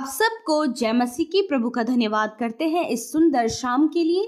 आप सबको जय मसीह की प्रभु का धन्यवाद करते हैं इस सुंदर शाम के लिए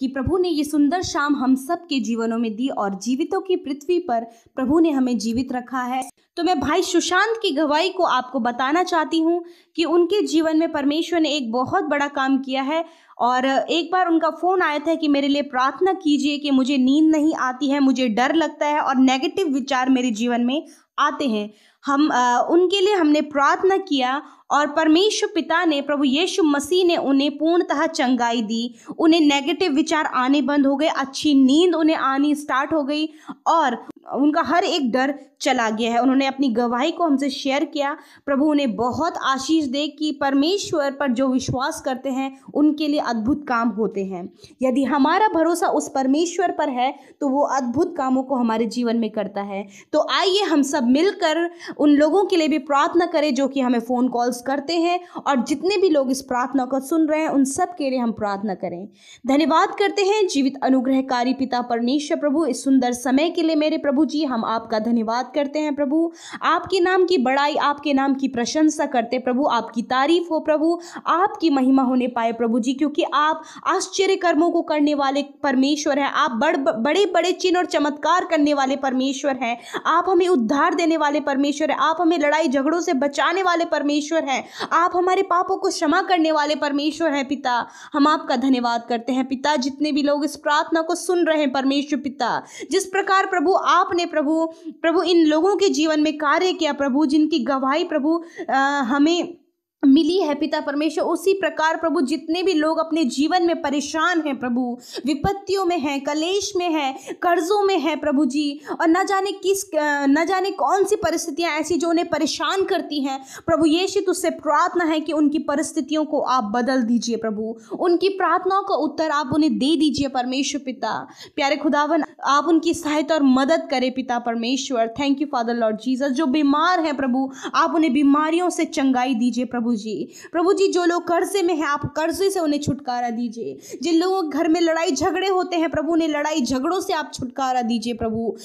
कि प्रभु ने ये सुंदर शाम हम सब के जीवनों में दी और जीवितों की पृथ्वी पर प्रभु ने हमें जीवित रखा है तो मैं भाई सुशांत की गवाही को आपको बताना चाहती हूँ कि उनके जीवन में परमेश्वर ने एक बहुत बड़ा काम किया है और एक बार उनका फ़ोन आया था कि मेरे लिए प्रार्थना कीजिए कि मुझे नींद नहीं आती है मुझे डर लगता है और नेगेटिव विचार मेरे जीवन में आते हैं हम आ, उनके लिए हमने प्रार्थना किया और परमेश्वर पिता ने प्रभु यीशु मसीह ने उन्हें पूर्णतः चंगाई दी उन्हें नेगेटिव विचार आने बंद हो गए अच्छी नींद उन्हें आनी स्टार्ट हो गई और उनका हर एक डर चला गया है उन्होंने अपनी गवाही को हमसे शेयर किया प्रभु उन्हें बहुत आशीष दे कि परमेश्वर पर जो विश्वास करते हैं उनके लिए अद्भुत काम होते हैं यदि हमारा भरोसा उस परमेश्वर पर है तो वो अद्भुत कामों को हमारे जीवन में करता है तो आइए हम सब मिलकर उन लोगों के लिए भी प्रार्थना करें जो कि हमें फ़ोन कॉल्स करते हैं और जितने भी लोग इस प्रार्थना को सुन रहे हैं उन सब के लिए हम प्रार्थना करें धन्यवाद करते हैं जीवित अनुग्रहकारी पिता परमेश्वर प्रभु इस सुंदर समय के लिए मेरे प्रभु प्रभु जी हम आपका धन्यवाद करते हैं प्रभु आपके नाम की बड़ाई आपके नाम की प्रशंसा करते प्रभु आपकी तारीफ हो प्रभु आपकी महिमा होने पाए प्रभु जी क्योंकि आप आश्चर्य कर्मों को करने वाले परमेश्वर हैं आप बड़ बड़े बड़े चिन्ह और चमत्कार करने वाले परमेश्वर हैं आप हमें उद्धार देने वाले परमेश्वर हैं आप हमें लड़ाई झगड़ों से बचाने वाले परमेश्वर हैं आप हमारे पापों को क्षमा करने वाले परमेश्वर हैं पिता हम आपका धन्यवाद करते हैं पिता जितने भी लोग इस प्रार्थना को सुन रहे हैं परमेश्वर पिता जिस प्रकार प्रभु आप आपने प्रभु प्रभु इन लोगों के जीवन में कार्य किया प्रभु जिनकी गवाही प्रभु आ, हमें मिली है पिता परमेश्वर उसी प्रकार प्रभु जितने भी लोग अपने जीवन में परेशान हैं प्रभु विपत्तियों में हैं कलेश में हैं कर्जों में हैं प्रभु जी और न जाने किस न जाने कौन सी परिस्थितियां ऐसी जो उन्हें परेशान करती हैं प्रभु यीशु तुझसे प्रार्थना है कि उनकी परिस्थितियों को आप बदल दीजिए प्रभु उनकी प्रार्थनाओं का उत्तर आप उन्हें दे दीजिए परमेश्वर पिता प्यारे खुदावन आप उनकी सहायता और मदद करें पिता परमेश्वर thank you Father Lord Jesus जो बीमार हैं प्रभु आप उन्हें बीमारियों से चंगाई दीजिए प्रभु प्रभु जी प्रभु जी जो लोग कर्जे में हैं आप कर्जे से उन्हें छुटकारा दीजिए जिन लोगों के घर में लड़ाई झगड़े होते हैं प्रभु उन्हें लड़ाई झगड़ों से आप छुटकारा दीजिए प्रभु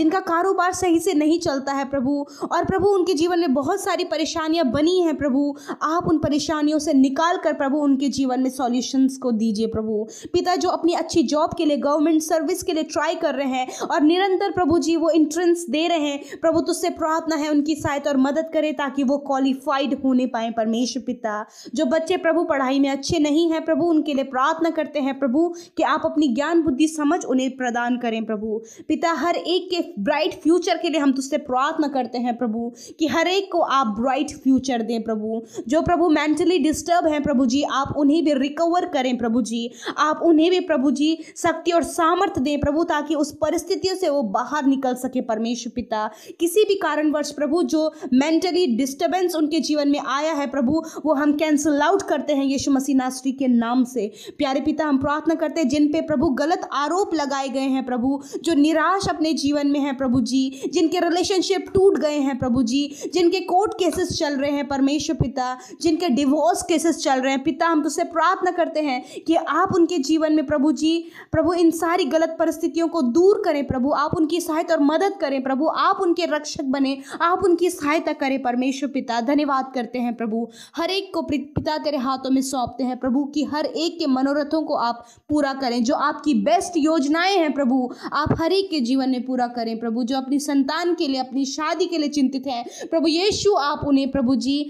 जिनका कारोबार सही से नहीं चलता है प्रभु और प्रभु उनके जीवन में बहुत सारी परेशानियां बनी हैं प्रभु आप उन परेशानियों से निकाल कर प्रभु उनके जीवन में सॉल्यूशंस को दीजिए प्रभु पिता जो अपनी अच्छी जॉब के लिए गवर्नमेंट सर्विस के लिए ट्राई कर रहे हैं और निरंतर प्रभु जी वो इंट्रेंस दे रहे हैं प्रभु तुझसे तो प्रार्थना है उनकी सहायता और मदद करे ताकि वो क्वालिफाइड होने पाए पर परमेश्वर पिता जो बच्चे प्रभु पढ़ाई में अच्छे नहीं हैं प्रभु उनके लिए प्रार्थना करते हैं प्रभु कि आप अपनी ज्ञान बुद्धि समझ उन्हें प्रदान करें प्रभु पिता हर एक के ब्राइट फ्यूचर के लिए हम तुझसे प्रार्थना करते हैं प्रभु कि हर एक को आप ब्राइट फ्यूचर दें प्रभु जो प्रभु मेंटली डिस्टर्ब हैं प्रभु जी आप उन्हें भी रिकवर करें प्रभु जी आप उन्हें भी प्रभु जी शक्ति और सामर्थ्य दें प्रभु ताकि उस परिस्थितियों से वो बाहर निकल सके परमेश्वर पिता किसी भी कारणवश प्रभु जो मेंटली डिस्टर्बेंस उनके जीवन में आया है प्रभु वो हम कैंसल आउट करते हैं यीशु मसीह नासरी के नाम से प्यारे पिता हम प्रार्थना करते हैं जिन पे प्रभु गलत आरोप लगाए गए हैं प्रभु जो निराश अपने जीवन में हैं प्रभु जी जिनके रिलेशनशिप टूट गए हैं प्रभु जी जिनके कोर्ट केसेस चल रहे हैं परमेश्वर पिता जिनके डिवोर्स केसेस चल रहे हैं पिता हम तुझसे प्रार्थना करते हैं कि आप उनके जीवन में प्रभु जी प्रभु इन सारी गलत परिस्थितियों को दूर करें प्रभु आप उनकी सहायता और मदद करें प्रभु आप उनके रक्षक बने आप उनकी सहायता करें परमेश्वर पिता धन्यवाद करते हैं प्रभु हर एक को पिता तेरे हाथों में सौंपते हैं प्रभु कि हर एक के मनोरथों को आप पूरा करें जो आपकी बेस्ट योजनाएं हैं प्रभु आप हर एक के जीवन में पूरा करें प्रभु जो अपनी संतान के लिए अपनी शादी के लिए चिंतित हैं प्रभु यीशु आप उन्हें प्रभु जी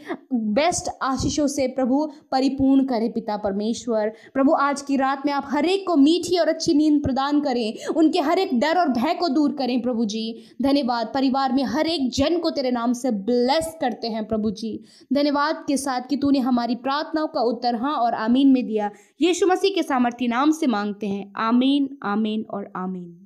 बेस्ट आशीषों से प्रभु परिपूर्ण करें पिता परमेश्वर प्रभु आज की रात में आप हर एक को मीठी और अच्छी नींद प्रदान करें उनके हर एक डर और भय को दूर करें प्रभु जी धन्यवाद परिवार में हर एक जन को तेरे नाम से ब्लेस करते हैं प्रभु जी धन्यवाद के साथ कि तूने हमारी प्रार्थनाओं का उत्तर हाँ और आमीन में दिया यीशु मसीह के सामर्थ्य नाम से मांगते हैं आमीन आमीन और आमीन